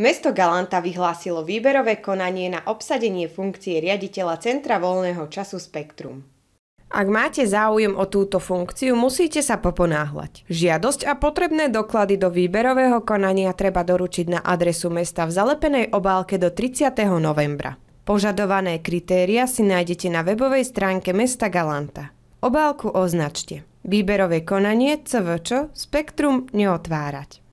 Mesto Galanta vyhlásilo výberové konanie na obsadenie funkcie riaditeľa Centra voľného času Spektrum. Ak máte záujem o túto funkciu, musíte sa poponáhľať. Žiadosť a potrebné doklady do výberového konania treba doručiť na adresu mesta v zalepenej obálke do 30. novembra. Požadované kritéria si nájdete na webovej stránke mesta Galanta. Obálku označte. Výberové konanie CVČ Spektrum neotvárať.